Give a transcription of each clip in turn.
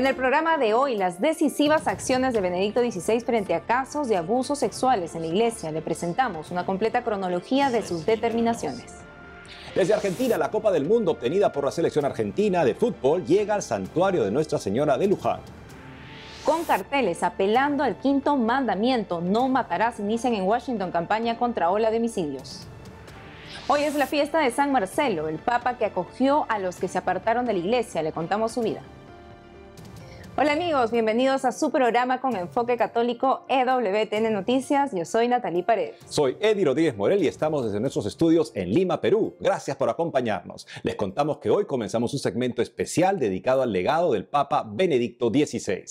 En el programa de hoy, las decisivas acciones de Benedicto XVI frente a casos de abusos sexuales en la Iglesia, le presentamos una completa cronología de sus determinaciones. Desde Argentina, la Copa del Mundo obtenida por la selección argentina de fútbol llega al santuario de Nuestra Señora de Luján. Con carteles apelando al quinto mandamiento, no matarás, inician en Washington campaña contra ola de homicidios. Hoy es la fiesta de San Marcelo, el Papa que acogió a los que se apartaron de la iglesia. Le contamos su vida. Hola amigos, bienvenidos a su programa con enfoque católico EWTN Noticias. Yo soy Natalí Paredes. Soy Eddie Rodríguez Morel y estamos desde nuestros estudios en Lima, Perú. Gracias por acompañarnos. Les contamos que hoy comenzamos un segmento especial dedicado al legado del Papa Benedicto XVI.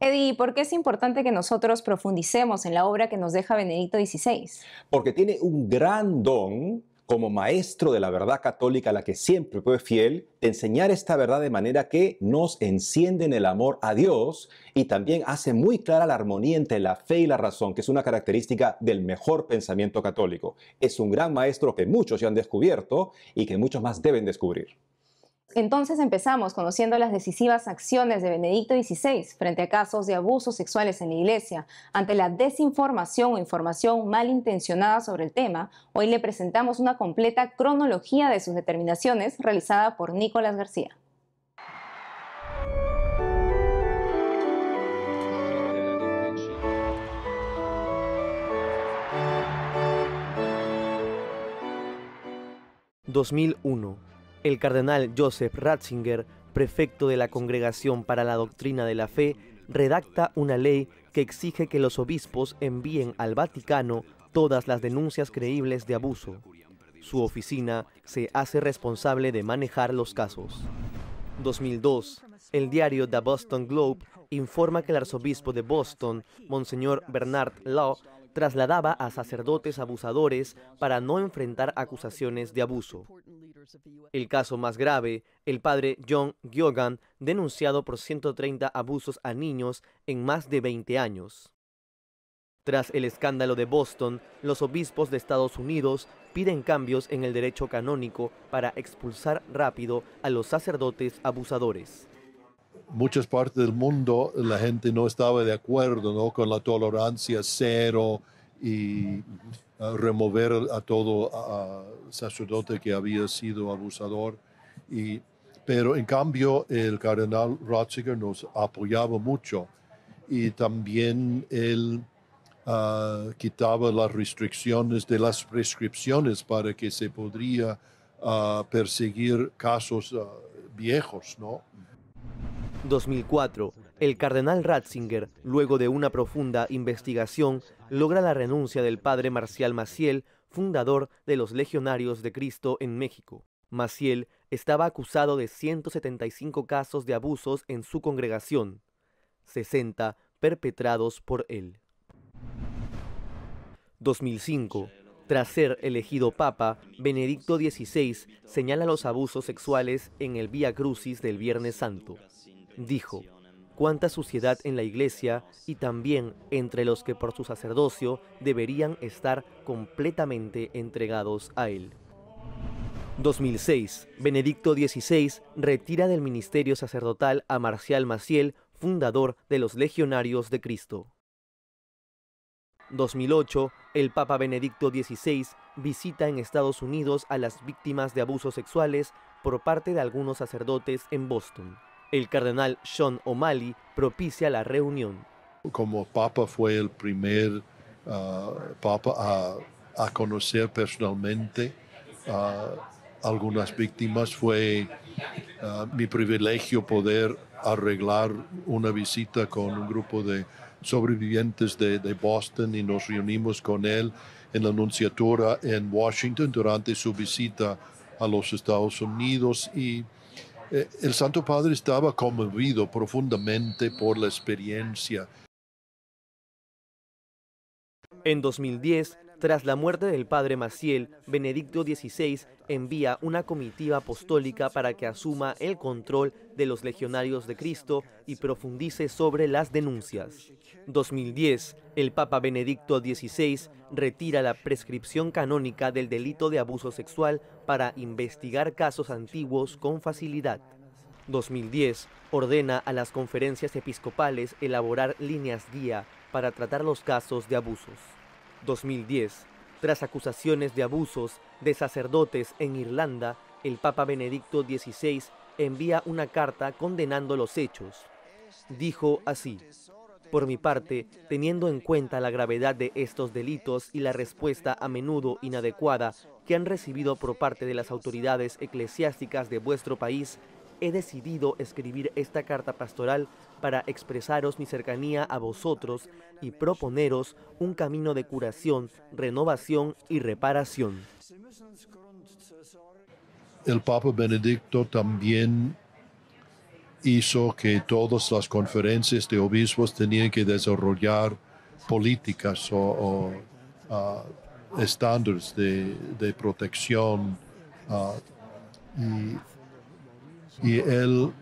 Eddie, ¿por qué es importante que nosotros profundicemos en la obra que nos deja Benedicto XVI? Porque tiene un gran don como maestro de la verdad católica a la que siempre fue fiel, de enseñar esta verdad de manera que nos enciende en el amor a Dios y también hace muy clara la armonía entre la fe y la razón, que es una característica del mejor pensamiento católico. Es un gran maestro que muchos ya han descubierto y que muchos más deben descubrir. Entonces empezamos conociendo las decisivas acciones de Benedicto XVI frente a casos de abusos sexuales en la Iglesia. Ante la desinformación o información malintencionada sobre el tema, hoy le presentamos una completa cronología de sus determinaciones realizada por Nicolás García. ...2001 el cardenal Joseph Ratzinger, prefecto de la Congregación para la Doctrina de la Fe, redacta una ley que exige que los obispos envíen al Vaticano todas las denuncias creíbles de abuso. Su oficina se hace responsable de manejar los casos. 2002. El diario The Boston Globe informa que el arzobispo de Boston, Monseñor Bernard Law, trasladaba a sacerdotes abusadores para no enfrentar acusaciones de abuso. El caso más grave, el padre John Giogan, denunciado por 130 abusos a niños en más de 20 años. Tras el escándalo de Boston, los obispos de Estados Unidos piden cambios en el derecho canónico para expulsar rápido a los sacerdotes abusadores. Muchas partes del mundo la gente no estaba de acuerdo con la tolerancia cero y remover a todo sacerdote que había sido abusador. Y, pero en cambio el cardenal Ratzinger nos apoyaba mucho y también él ah, quitaba las restricciones de las prescripciones para que se podría ah, perseguir casos ah, viejos, ¿no? 2004. El cardenal Ratzinger, luego de una profunda investigación, logra la renuncia del padre Marcial Maciel, fundador de los Legionarios de Cristo en México. Maciel estaba acusado de 175 casos de abusos en su congregación, 60 perpetrados por él. 2005. Tras ser elegido papa, Benedicto XVI señala los abusos sexuales en el Vía Crucis del Viernes Santo. Dijo, cuánta suciedad en la iglesia y también entre los que por su sacerdocio deberían estar completamente entregados a él. 2006. Benedicto XVI retira del ministerio sacerdotal a Marcial Maciel, fundador de los Legionarios de Cristo. 2008. El Papa Benedicto XVI visita en Estados Unidos a las víctimas de abusos sexuales por parte de algunos sacerdotes en Boston. El cardenal John O'Malley propicia la reunión. Como papa fue el primer ah, papa a, conocer personalmente a ah, algunas víctimas, fue ah, mi privilegio poder arreglar una visita con un grupo de sobrevivientes de, Boston y nos reunimos con él en la anunciatura en Washington durante su visita a los Estados Unidos y eh, el Santo Padre estaba conmovido profundamente por la experiencia. En 2010, tras la muerte del padre Maciel, Benedicto XVI envía una comitiva apostólica para que asuma el control de los legionarios de Cristo y profundice sobre las denuncias. 2010, el Papa Benedicto XVI retira la prescripción canónica del delito de abuso sexual para investigar casos antiguos con facilidad. 2010 ordena a las conferencias episcopales elaborar líneas guía para tratar los casos de abusos. 2010, tras acusaciones de abusos de sacerdotes en Irlanda, el Papa Benedicto XVI envía una carta condenando los hechos. Dijo así, por mi parte, teniendo en cuenta la gravedad de estos delitos y la respuesta a menudo inadecuada que han recibido por parte de las autoridades eclesiásticas de vuestro país, he decidido escribir esta carta pastoral para expresaros mi cercanía a vosotros y proponeros un camino de curación, renovación y reparación. El Papa Benedicto también hizo que todas las conferencias de obispos tenían que desarrollar políticas o, estándares ah, de, protección ah, y y él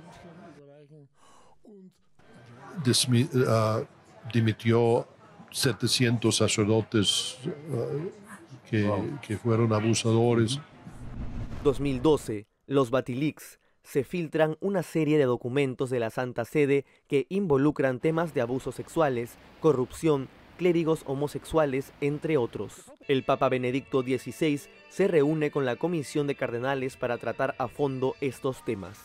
ah, dimitió 700 sacerdotes ah, que, fueron abusadores. 2012, los Batilix. se filtran una serie de documentos de la Santa Sede que involucran temas de abusos sexuales, corrupción clérigos homosexuales, entre otros. El Papa Benedicto XVI se reúne con la Comisión de Cardenales para tratar a fondo estos temas.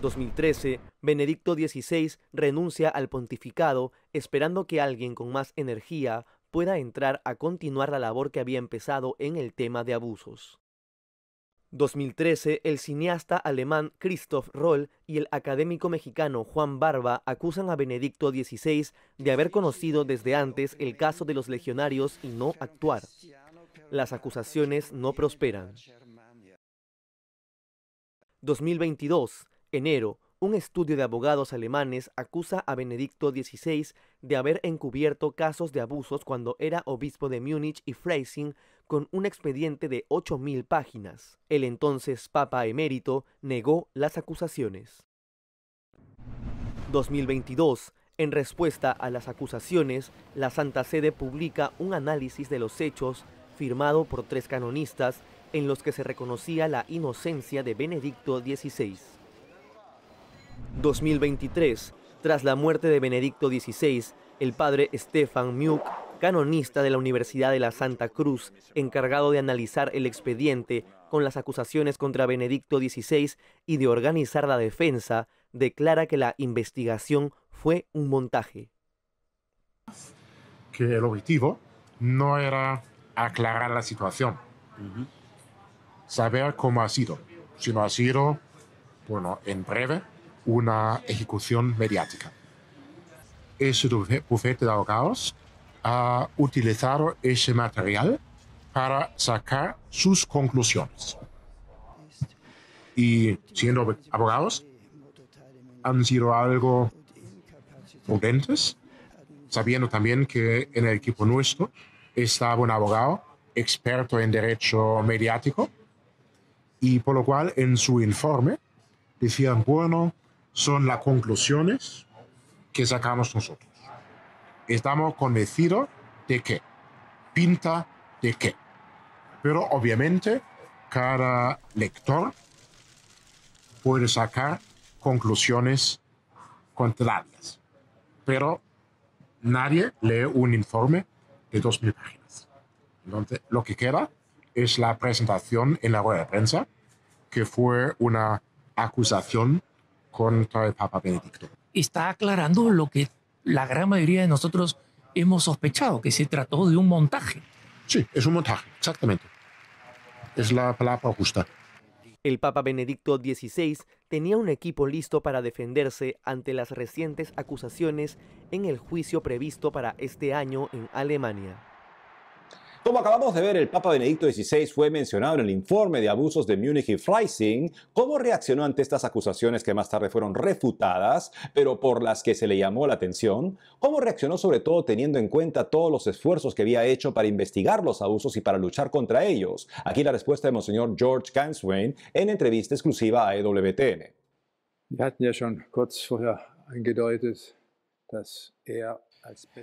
2013, Benedicto XVI renuncia al pontificado esperando que alguien con más energía pueda entrar a continuar la labor que había empezado en el tema de abusos. 2013, el cineasta alemán Christoph Roll y el académico mexicano Juan Barba acusan a Benedicto XVI de haber conocido desde antes el caso de los legionarios y no actuar. Las acusaciones no prosperan. 2022, enero, un estudio de abogados alemanes acusa a Benedicto XVI de haber encubierto casos de abusos cuando era obispo de Múnich y Freising con un expediente de 8.000 páginas. El entonces Papa emérito negó las acusaciones. 2022. En respuesta a las acusaciones, la Santa Sede publica un análisis de los hechos firmado por tres canonistas en los que se reconocía la inocencia de Benedicto XVI. 2023. Tras la muerte de Benedicto XVI, el padre Stefan Miuk canonista de la Universidad de la Santa Cruz, encargado de analizar el expediente con las acusaciones contra Benedicto XVI y de organizar la defensa, declara que la investigación fue un montaje. Que el objetivo no era aclarar la situación, saber cómo ha sido, sino ha sido, bueno, en breve, una ejecución mediática. Ese bufete de abogados a utilizar ese material para sacar sus conclusiones. Y siendo abogados, han sido algo prudentes, sabiendo también que en el equipo nuestro estaba un abogado experto en derecho mediático, y por lo cual en su informe decían, bueno, son las conclusiones que sacamos nosotros estamos convencidos de que, pinta de qué Pero obviamente cada lector puede sacar conclusiones contrarias. Pero nadie lee un informe de 2.000 páginas. Entonces, lo que queda es la presentación en la rueda de prensa, que fue una acusación contra el Papa Benedicto. Está aclarando lo que la gran mayoría de nosotros hemos sospechado que se trató de un montaje. Sí, es un montaje, exactamente. Es la palabra justa. El Papa Benedicto XVI tenía un equipo listo para defenderse ante las recientes acusaciones en el juicio previsto para este año en Alemania. Como acabamos de ver, el Papa Benedicto XVI fue mencionado en el informe de abusos de Munich y Freising. ¿Cómo reaccionó ante estas acusaciones que más tarde fueron refutadas, pero por las que se le llamó la atención? ¿Cómo reaccionó sobre todo teniendo en cuenta todos los esfuerzos que había hecho para investigar los abusos y para luchar contra ellos? Aquí la respuesta de Monseñor George Ganswain en entrevista exclusiva a EWTN.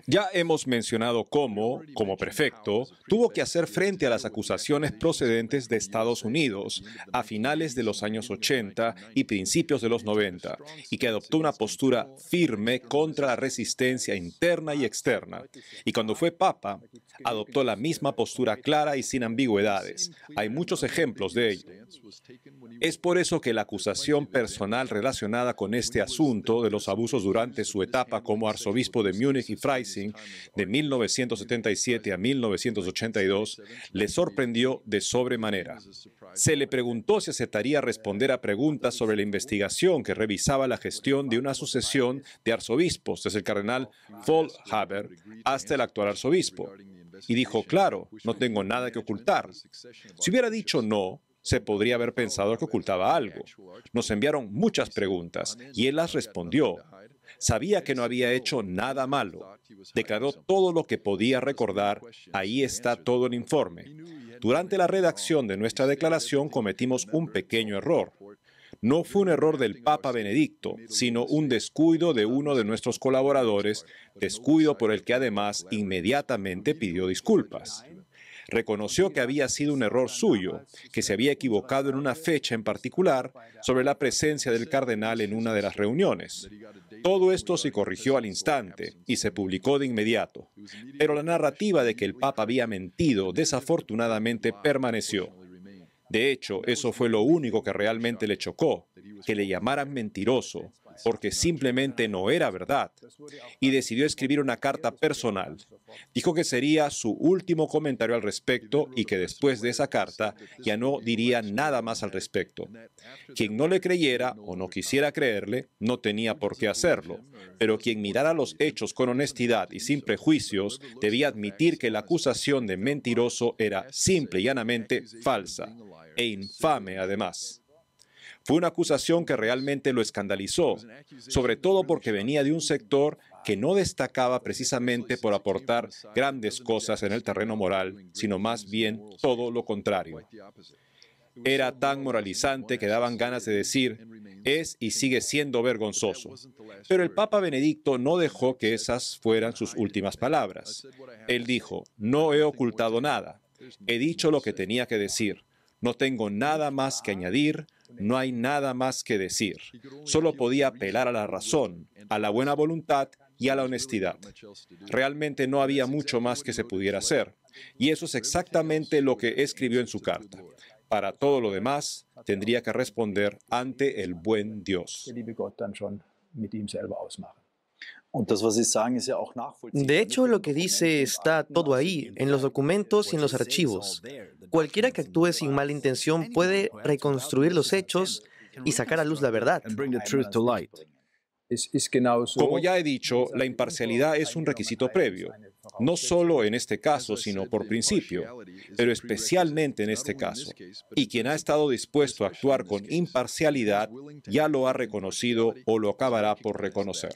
Ya hemos mencionado cómo, como prefecto, tuvo que hacer frente a las acusaciones procedentes de Estados Unidos a finales de los años 80 y principios de los 90, y que adoptó una postura firme contra la resistencia interna y externa. Y cuando fue papa, adoptó la misma postura clara y sin ambigüedades. Hay muchos ejemplos de ello. Es por eso que la acusación personal relacionada con este asunto de los abusos durante su etapa como arzobispo de Múnich Freising de 1977 a 1982 le sorprendió de sobremanera. Se le preguntó si aceptaría responder a preguntas sobre la investigación que revisaba la gestión de una sucesión de arzobispos desde el cardenal Haber hasta el actual arzobispo. Y dijo, claro, no tengo nada que ocultar. Si hubiera dicho no, se podría haber pensado que ocultaba algo. Nos enviaron muchas preguntas y él las respondió, Sabía que no había hecho nada malo. Declaró todo lo que podía recordar. Ahí está todo el informe. Durante la redacción de nuestra declaración cometimos un pequeño error. No fue un error del Papa Benedicto, sino un descuido de uno de nuestros colaboradores, descuido por el que además inmediatamente pidió disculpas reconoció que había sido un error suyo, que se había equivocado en una fecha en particular sobre la presencia del cardenal en una de las reuniones. Todo esto se corrigió al instante y se publicó de inmediato, pero la narrativa de que el Papa había mentido desafortunadamente permaneció. De hecho, eso fue lo único que realmente le chocó, que le llamaran mentiroso, porque simplemente no era verdad, y decidió escribir una carta personal. Dijo que sería su último comentario al respecto y que después de esa carta ya no diría nada más al respecto. Quien no le creyera o no quisiera creerle, no tenía por qué hacerlo, pero quien mirara los hechos con honestidad y sin prejuicios, debía admitir que la acusación de mentiroso era simple y llanamente falsa e infame además. Fue una acusación que realmente lo escandalizó, sobre todo porque venía de un sector que no destacaba precisamente por aportar grandes cosas en el terreno moral, sino más bien todo lo contrario. Era tan moralizante que daban ganas de decir, es y sigue siendo vergonzoso. Pero el Papa Benedicto no dejó que esas fueran sus últimas palabras. Él dijo, no he ocultado nada, he dicho lo que tenía que decir, no tengo nada más que añadir, no hay nada más que decir. Solo podía apelar a la razón, a la buena voluntad y a la honestidad. Realmente no había mucho más que se pudiera hacer. Y eso es exactamente lo que escribió en su carta. Para todo lo demás, tendría que responder ante el buen Dios. De hecho, lo que dice está todo ahí, en los documentos y en los archivos. Cualquiera que actúe sin mala intención puede reconstruir los hechos y sacar a luz la verdad. Como ya he dicho, la imparcialidad es un requisito previo no solo en este caso, sino eh, por principio, pero especialmente en este caso. Y quien ha estado dispuesto a actuar con imparcialidad ya lo ha reconocido o lo acabará por reconocer.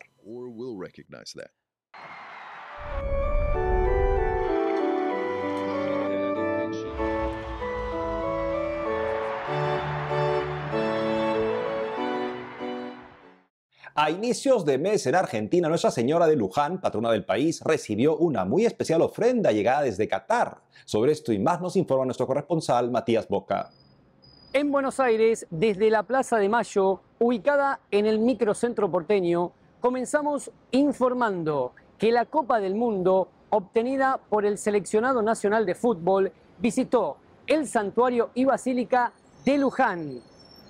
A inicios de mes en Argentina, Nuestra Señora de Luján, patrona del país, recibió una muy especial ofrenda llegada desde Qatar. Sobre esto y más nos informa nuestro corresponsal Matías Boca. En Buenos Aires, desde la Plaza de Mayo, ubicada en el microcentro porteño, comenzamos informando que la Copa del Mundo, obtenida por el seleccionado nacional de fútbol, visitó el santuario y basílica de Luján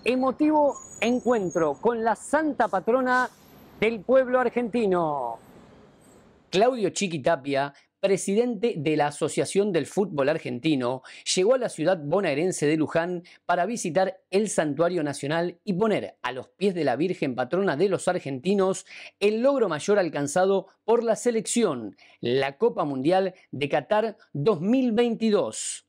emotivo encuentro con la santa patrona del pueblo argentino. Claudio Chiquitapia, presidente de la Asociación del Fútbol Argentino, llegó a la ciudad bonaerense de Luján para visitar el Santuario Nacional y poner a los pies de la Virgen Patrona de los Argentinos el logro mayor alcanzado por la selección, la Copa Mundial de Qatar 2022.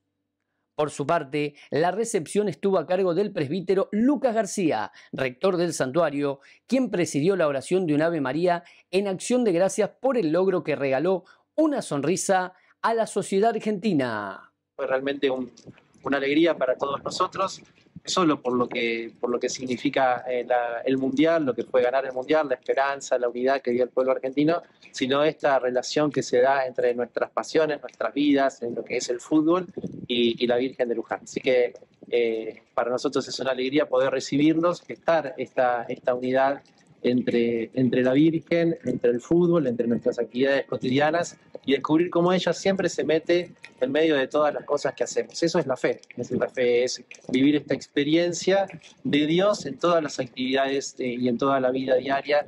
Por su parte, la recepción estuvo a cargo del presbítero Lucas García, rector del santuario, quien presidió la oración de un Ave María en acción de gracias por el logro que regaló una sonrisa a la sociedad argentina. Fue realmente una alegría para todos nosotros solo por lo que, por lo que significa eh, el Mundial, lo que fue ganar el Mundial, la esperanza, la unidad que dio el pueblo argentino, sino esta relación que se da entre nuestras pasiones, nuestras vidas, en lo que es el fútbol y, la Virgen de Luján. Así que eh, para nosotros es una alegría poder recibirnos, estar esta, esta unidad entre, entre la Virgen, entre el fútbol, entre nuestras actividades cotidianas y descubrir cómo ella siempre se mete en medio de todas las cosas que hacemos. Eso es la fe. Es la fe es vivir esta experiencia de Dios en todas las actividades eh, y en toda la vida diaria.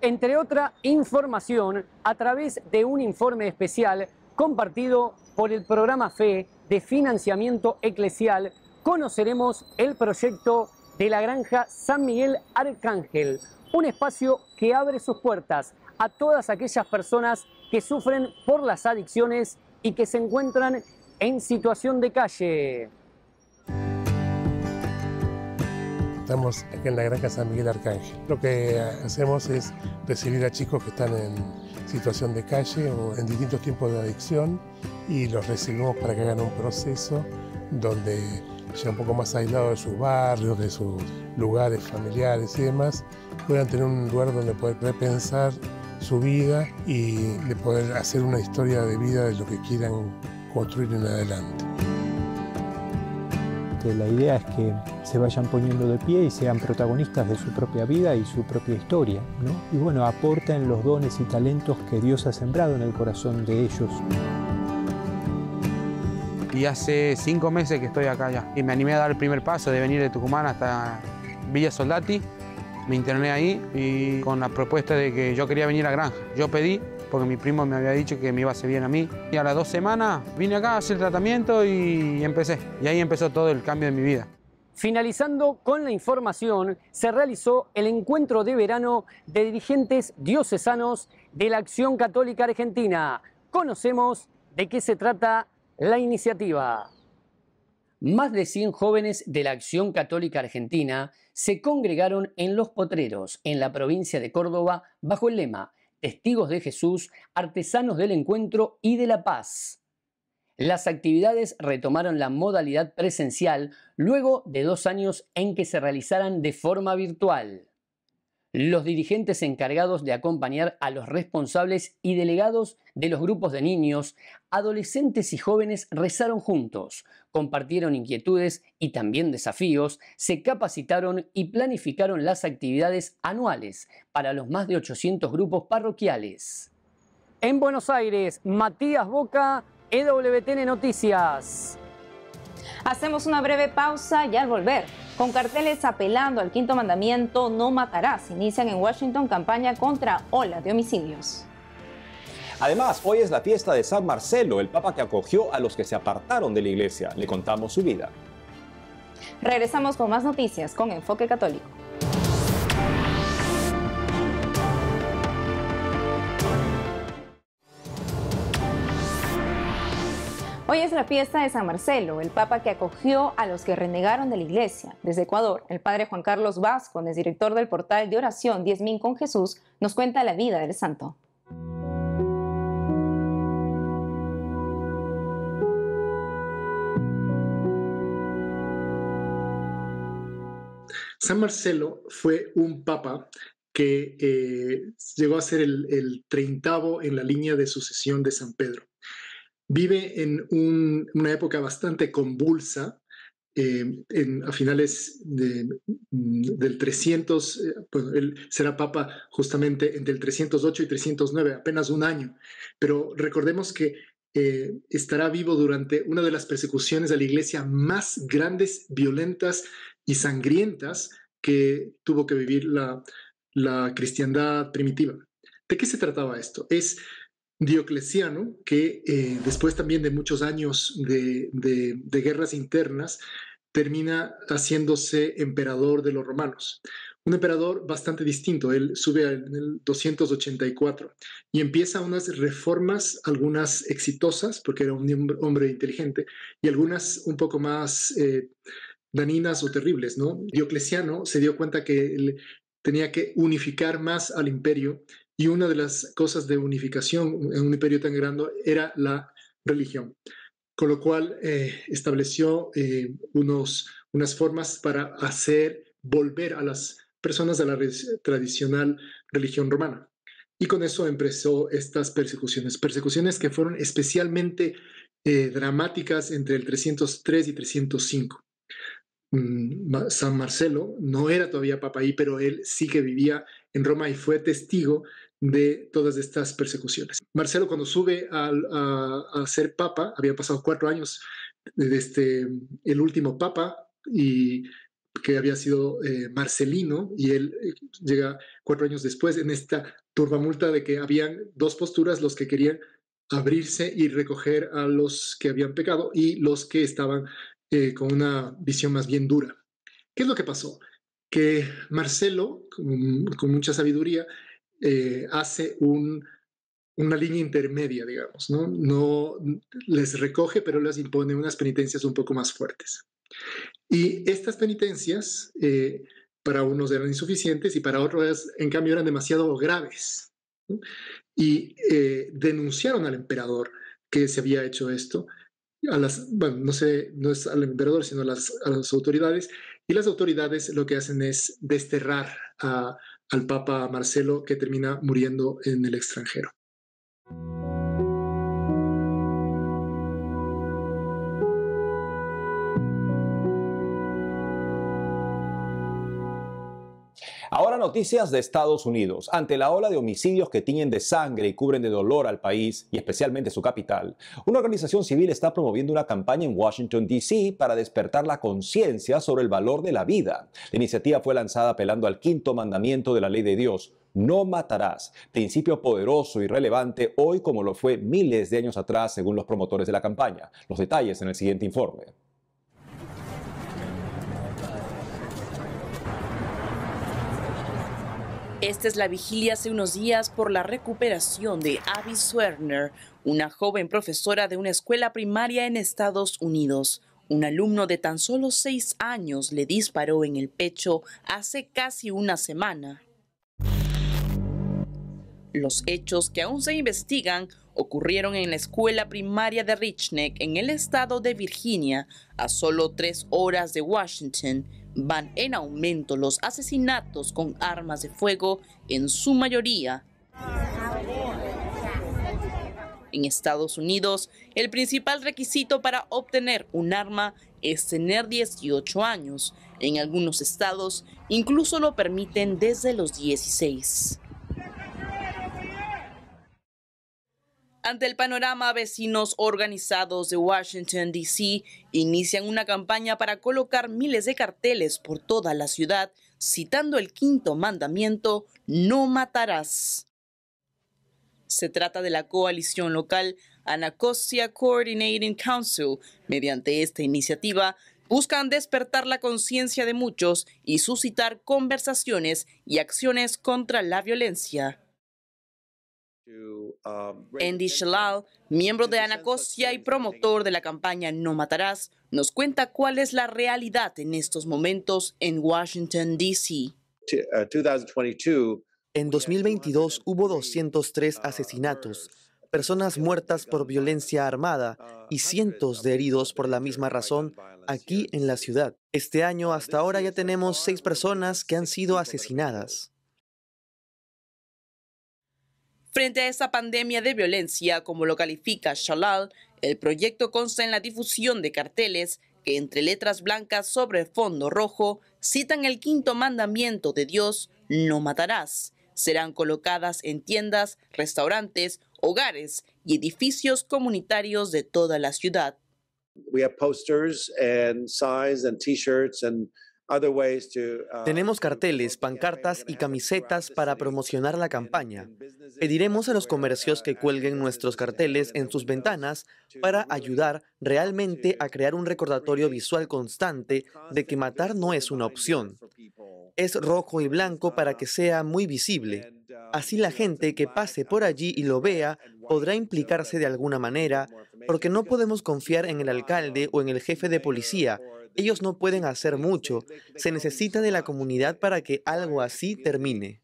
Entre otra información, a través de un informe especial compartido por el programa FE de financiamiento eclesial, conoceremos el proyecto de la granja San Miguel Arcángel, un espacio que abre sus puertas a todas aquellas personas que sufren por las adicciones y que se encuentran en situación de calle. Estamos aquí en la granja San Miguel Arcángel. Lo que hacemos es recibir a chicos que están en situación de calle o en distintos tiempos de adicción y los recibimos para que hagan un proceso donde ya un poco más aislados de sus barrios, de sus lugares familiares y demás, puedan tener un lugar donde poder repensar su vida y de poder hacer una historia de vida de lo que quieran construir en adelante. La idea es que se vayan poniendo de pie y sean protagonistas de su propia vida y su propia historia, ¿no? Y bueno, aporten los dones y talentos que Dios ha sembrado en el corazón de ellos y hace cinco meses que estoy acá ya. Y me animé a dar el primer paso de venir de Tucumán hasta Villa Soldati. Me interné ahí y con la propuesta de que yo quería venir a Granja. Yo pedí porque mi primo me había dicho que me iba a hacer bien a mí. Y a las dos semanas vine acá a hacer el tratamiento y empecé. Y ahí empezó todo el cambio de mi vida. Finalizando con la información, se realizó el encuentro de verano de dirigentes diocesanos de la Acción Católica Argentina. Conocemos de qué se trata la iniciativa. Más de 100 jóvenes de la Acción Católica Argentina se congregaron en Los Potreros, en la provincia de Córdoba, bajo el lema Testigos de Jesús, Artesanos del Encuentro y de la Paz. Las actividades retomaron la modalidad presencial luego de dos años en que se realizaran de forma virtual los dirigentes encargados de acompañar a los responsables y delegados de los grupos de niños, adolescentes y jóvenes rezaron juntos, compartieron inquietudes y también desafíos, se capacitaron y planificaron las actividades anuales para los más de 800 grupos parroquiales. En Buenos Aires, Matías Boca, EWTN Noticias. Hacemos una breve pausa y al volver, con carteles apelando al quinto mandamiento, no matarás, inician en Washington campaña contra ola de homicidios. Además, hoy es la fiesta de San Marcelo, el papa que acogió a los que se apartaron de la iglesia. Le contamos su vida. Regresamos con más noticias con Enfoque Católico. Hoy es la fiesta de San Marcelo, el papa que acogió a los que renegaron de la iglesia. Desde Ecuador, el padre Juan Carlos Vázquez, director del portal de oración 10.000 con Jesús, nos cuenta la vida del santo. San Marcelo fue un papa que eh, llegó a ser el treintavo en la línea de sucesión de San Pedro vive en una época bastante convulsa. Eh, a finales mm, del 300, eh, él será papa justamente entre el 308 y 309, apenas un año. Pero recordemos que eh, estará vivo durante una de las persecuciones de la iglesia más grandes, violentas y sangrientas que tuvo que vivir la, la cristiandad primitiva. ¿De qué se trataba esto? Es Diocleciano, que eh, después también de muchos años de, guerras internas, termina haciéndose emperador de los romanos. Un emperador bastante distinto, él sube en el 284 y empieza unas reformas, algunas exitosas, porque era un hombre inteligente, y algunas un poco más eh, daninas o terribles, ¿no? Diocleciano se dio cuenta que tenía que unificar más al imperio y una de las cosas de unificación en un imperio tan grande era la religión, con lo cual eh, estableció eh, unos, unas formas para hacer volver a las personas a la tradicional religión romana. Y con eso empezó estas persecuciones, persecuciones que fueron especialmente eh, dramáticas entre el 303 y 305. Mm, San Marcelo no era todavía papa ahí, pero él sí que vivía en Roma y fue testigo de todas estas persecuciones. Marcelo cuando sube a, ser papa, había pasado cuatro años desde este, el último papa y que había sido eh, Marcelino, y él eh, llega cuatro años después en esta turbamulta de que habían dos posturas, los que querían abrirse y recoger a los que habían pecado y los que estaban eh, con una visión más bien dura. ¿Qué es lo que pasó? Que Marcelo, con mucha sabiduría, eh, hace una línea intermedia, digamos, ¿no? les recoge, pero les impone unas penitencias un poco más fuertes. Y estas penitencias eh, para unos eran insuficientes y para otros, en cambio, eran demasiado graves. Y eh, denunciaron al emperador que se había hecho esto, a las, bueno, no sé, no es al emperador, sino a las, a las autoridades, y las autoridades lo que hacen es desterrar a al Papa Marcelo, que termina muriendo en el extranjero. noticias de Estados Unidos. Ante la ola de homicidios que tiñen de sangre y cubren de dolor al país y especialmente su capital, una organización civil está promoviendo una campaña en Washington, D.C. para despertar la conciencia sobre el valor de la vida. La iniciativa fue lanzada apelando al quinto mandamiento de la ley de Dios, no matarás, principio poderoso y relevante hoy como lo fue miles de años atrás según los promotores de la campaña. Los detalles en el siguiente informe. Esta es la vigilia hace unos días por la recuperación de Abby Swerner, una joven profesora de una escuela primaria en Estados Unidos. Un alumno de tan solo seis años le disparó en el pecho hace casi una semana. Los hechos que aún se investigan ocurrieron en la escuela primaria de Richneck, en el estado de Virginia, a solo tres horas de Washington van en aumento los asesinatos con armas de fuego, en su mayoría. En Estados Unidos, el principal requisito para obtener un arma es tener 18 años. En algunos estados, incluso lo permiten desde los 16. Ante el panorama, vecinos organizados de Washington, D.C. inician una campaña para colocar miles de carteles por toda la ciudad, citando el quinto mandamiento, no matarás. Se trata de la coalición local Anacostia Coordinating Council. Mediante esta iniciativa, buscan despertar la conciencia de muchos y suscitar conversaciones y acciones contra la violencia. Um, Andy Shalal, miembro de Anacostia y promotor de la campaña No Matarás, nos cuenta cuál es la realidad en estos momentos en Washington, D.C. Uh, en 2022 hubo 203 uh, asesinatos, personas muertas por violencia armada uh, y cientos de heridos por la misma razón aquí en la ciudad. Este año hasta ahora ya tenemos seis personas que han sido asesinadas. Frente a esta pandemia de violencia, como lo califica Shalal, el proyecto consta en la difusión de carteles que entre letras blancas sobre fondo rojo citan el quinto mandamiento de Dios, no matarás. Serán colocadas en tiendas, restaurantes, hogares y edificios comunitarios de toda la ciudad. We posters t-shirts and Uh, Tenemos carteles, pancartas y camisetas para promocionar la campaña. Pediremos a los uh, comercios que cuelguen nuestros carteles en sus ventanas para ayudar realmente a crear un recordatorio visual constante de que matar no es una opción. Es rojo y blanco para que uh, sea muy visible. Así la gente que pase por allí y lo vea podrá implicarse de alguna manera, porque no podemos confiar en el alcalde o en el jefe de policía ellos no pueden hacer mucho. Se necesita de la comunidad para que algo así termine.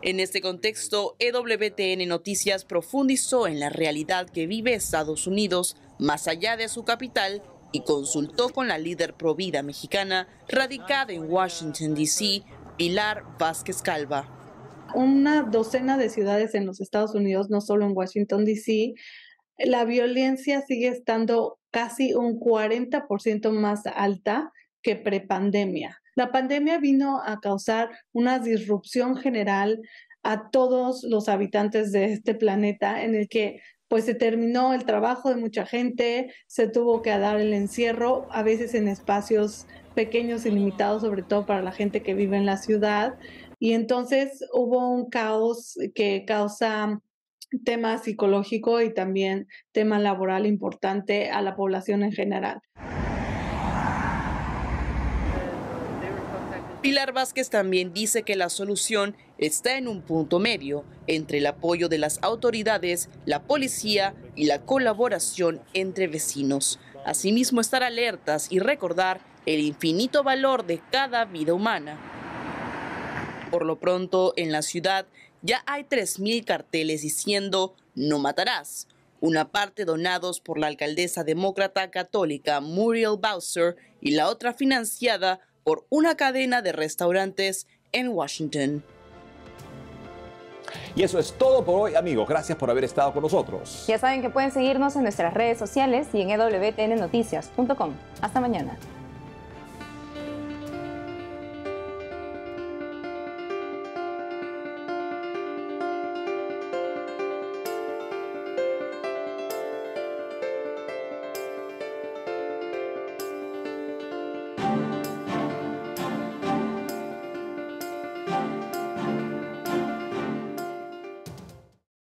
En este contexto, EWTN Noticias profundizó en la realidad que vive Estados Unidos más allá de su capital y consultó con la líder provida mexicana radicada en Washington, D.C., Pilar Vázquez Calva una docena de ciudades en los Estados Unidos, no solo en Washington, D.C., la violencia sigue estando casi un 40% más alta que prepandemia. La pandemia vino a causar una disrupción general a todos los habitantes de este planeta en el que pues se terminó el trabajo de mucha gente, se tuvo que dar el encierro, a veces en espacios pequeños y limitados, sobre todo para la gente que vive en la ciudad. Y entonces hubo un caos que causa tema psicológico y también tema laboral importante a la población en general. Pilar Vázquez también dice que la solución está en un punto medio entre el apoyo de las autoridades, la policía y la colaboración entre vecinos. Asimismo, estar alertas y recordar el infinito valor de cada vida humana. Por lo pronto, en la ciudad ya hay 3.000 carteles diciendo no matarás, una parte donados por la alcaldesa demócrata católica Muriel Bowser y la otra financiada por una cadena de restaurantes en Washington. Y eso es todo por hoy, amigos. Gracias por haber estado con nosotros. Ya saben que pueden seguirnos en nuestras redes sociales y en ewtnnoticias.com. Hasta mañana.